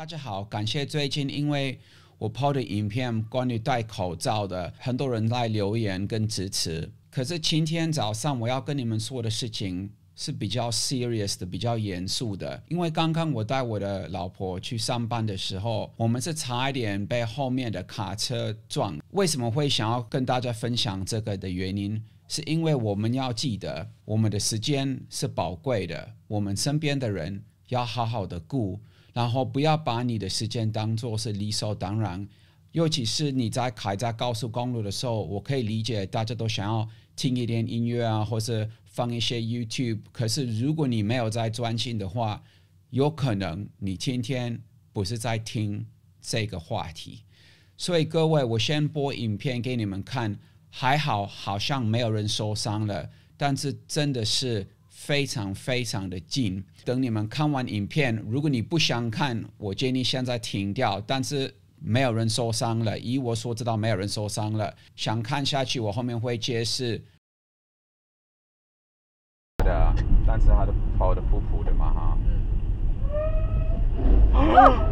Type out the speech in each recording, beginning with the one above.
大家好，感谢最近因为我抛的影片关于戴口罩的，很多人来留言跟支持。可是今天早上我要跟你们说的事情是比较 serious 的，比较严肃的。因为刚刚我带我的老婆去上班的时候，我们是差一点被后面的卡车撞。为什么会想要跟大家分享这个的原因？是因为我们要记得，我们的时间是宝贵的，我们身边的人要好好的顾。然后不要把你的时间当做是理所当然，尤其是你在开在高速公路的时候，我可以理解大家都想要听一点音乐啊，或是放一些 YouTube。可是如果你没有在专心的话，有可能你今天不是在听这个话题。所以各位，我先播影片给你们看，还好好像没有人受伤了，但是真的是。非常非常的近，等你们看完影片，如果你不想看，我建议现在停掉。但是没有人受伤了，以我所知道没有人受伤了。想看下去，我后面会揭示的。但是他的跑的噗噗的嘛哈。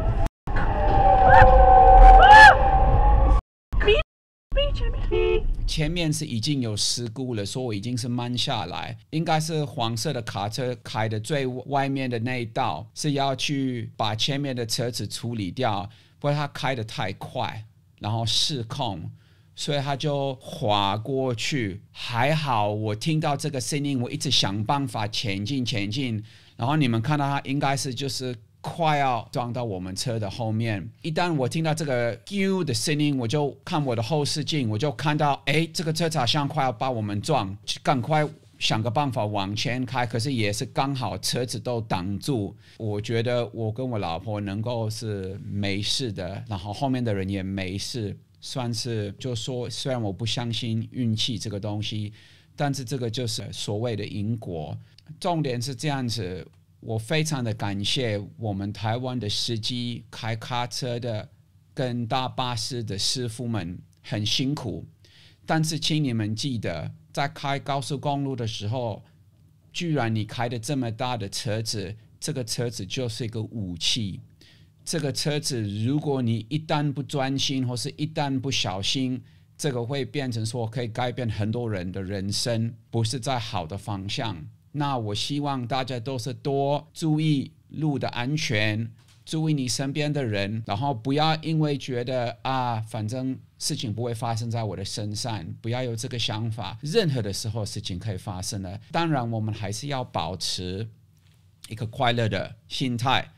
前面是已经有事故了，所以我已经是慢下来，应该是黄色的卡车开的最外面的那一道是要去把前面的车子处理掉，不过它开的太快，然后失控，所以它就滑过去。还好我听到这个声音，我一直想办法前进前进，然后你们看到它应该是就是。快要撞到我们车的后面，一旦我听到这个 “Q” 的声音，我就看我的后视镜，我就看到，哎，这个车好像快要把我们撞，赶快想个办法往前开。可是也是刚好车子都挡住，我觉得我跟我老婆能够是没事的，然后后面的人也没事，算是就说，虽然我不相信运气这个东西，但是这个就是所谓的因果。重点是这样子。我非常的感谢我们台湾的司机开卡车的跟大巴士的师傅们，很辛苦。但是，请你们记得，在开高速公路的时候，居然你开的这么大的车子，这个车子就是一个武器。这个车子，如果你一旦不专心，或是一旦不小心，这个会变成说可以改变很多人的人生，不是在好的方向。那我希望大家都是多注意路的安全，注意你身边的人，然后不要因为觉得啊，反正事情不会发生在我的身上，不要有这个想法。任何的时候事情可以发生的，当然我们还是要保持一个快乐的心态，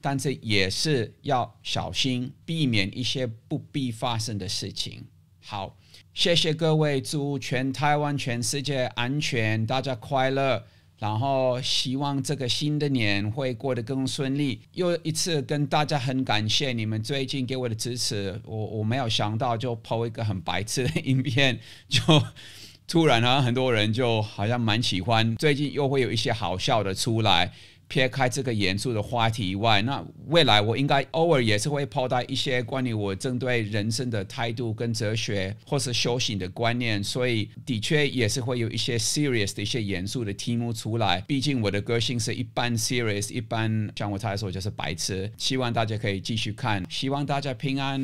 但是也是要小心避免一些不必发生的事情。好，谢谢各位，祝全台湾、全世界安全，大家快乐。然后希望这个新的年会过得更顺利。又一次跟大家很感谢你们最近给我的支持。我我没有想到就抛一个很白痴的影片，就突然像很多人就好像蛮喜欢。最近又会有一些好笑的出来。撇开这个严肃的话题以外，那未来我应该偶尔也是会抛带一些关于我针对人生的态度跟哲学，或是修行的观念，所以的确也是会有一些 serious 的一些严肃的题目出来。毕竟我的个性是一般 serious，一般像我时说就是白痴。希望大家可以继续看，希望大家平安。